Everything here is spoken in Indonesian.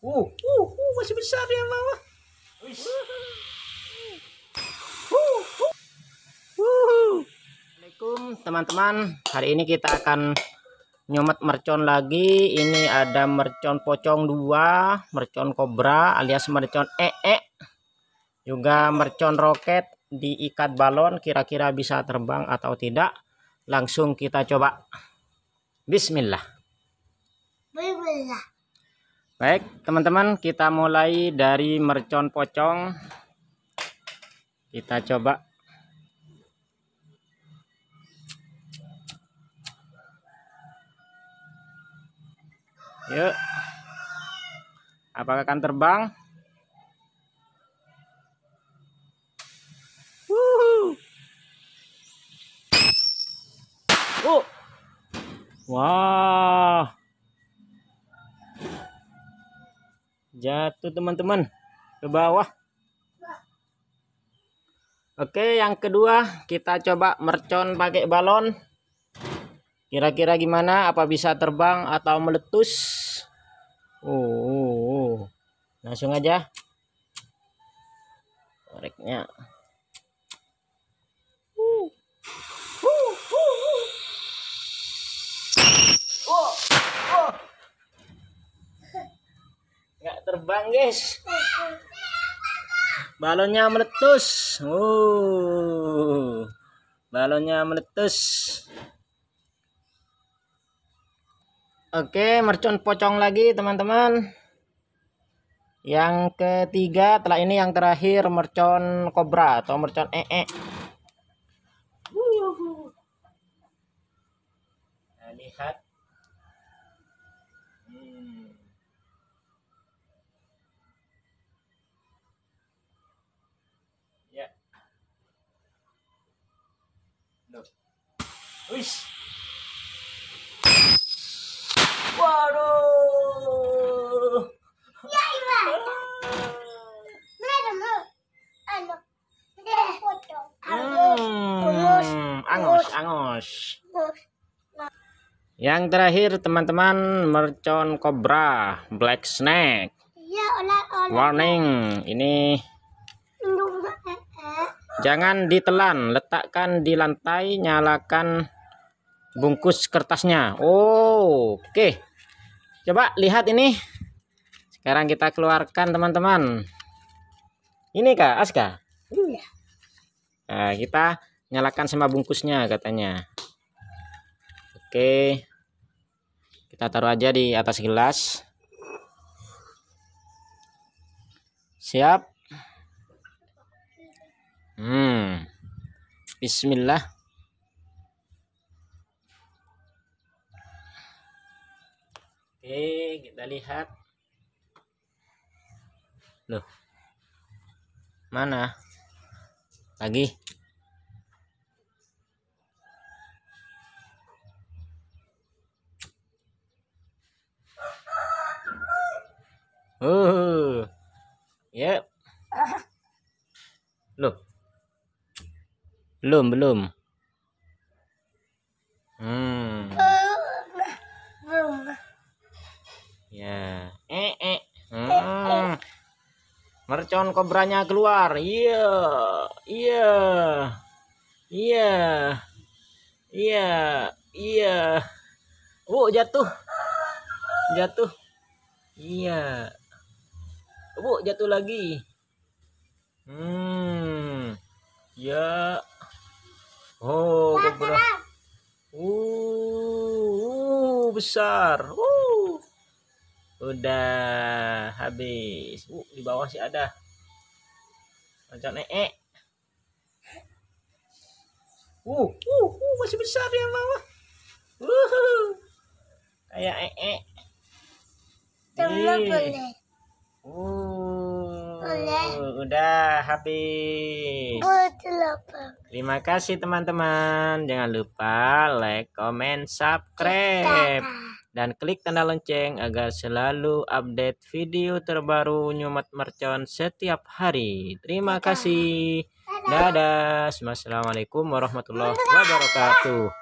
Uh, uh, uh, masih besar ya mama. Assalamualaikum teman-teman. Hari ini kita akan nyomet mercon lagi. Ini ada mercon pocong dua, mercon kobra alias mercon ee. Juga mercon roket diikat balon kira-kira bisa terbang atau tidak. Langsung kita coba. Bismillah. Bismillah. Baik, teman-teman, kita mulai dari mercon pocong. Kita coba. Yuk. Apakah akan terbang? Wuhu. Oh. Wah. Wow. jatuh teman-teman ke bawah oke yang kedua kita coba mercon pakai balon kira-kira gimana apa bisa terbang atau meletus oh, oh, oh. langsung aja koreknya sekarang guys balonnya meletus oh balonnya meletus oke mercon pocong lagi teman-teman yang ketiga telah ini yang terakhir mercon kobra atau mercon ee -e. lihat Wis. Waduh. Ya anu. hmm, angus, angus. Yang terakhir teman-teman mercon kobra black snake. Ya, Warning, ini eh, eh. jangan ditelan, letakkan di lantai, nyalakan bungkus kertasnya oh, oke okay. coba lihat ini sekarang kita keluarkan teman-teman ini kak Aska iya. nah, kita nyalakan sama bungkusnya katanya oke okay. kita taruh aja di atas gelas siap hmm Bismillah kita lihat. Loh. Mana? Lagi. Uh. Yep. Belum. Belum, belum. Hmm. mercon kobranya keluar iya iya iya iya iya bu jatuh jatuh iya bu jatuh lagi hmm ya oh kobra uh, uh besar uh udah habis uh di bawah sih ada macam eh uh, uh uh masih besar di bawah uh kayak ee, eh, eh. boleh uh udah habis oh, terima kasih teman-teman jangan lupa like comment subscribe dan klik tanda lonceng agar selalu update video terbaru Nyumat Mercon setiap hari. Terima kasih. Dadah. Assalamualaikum warahmatullahi wabarakatuh.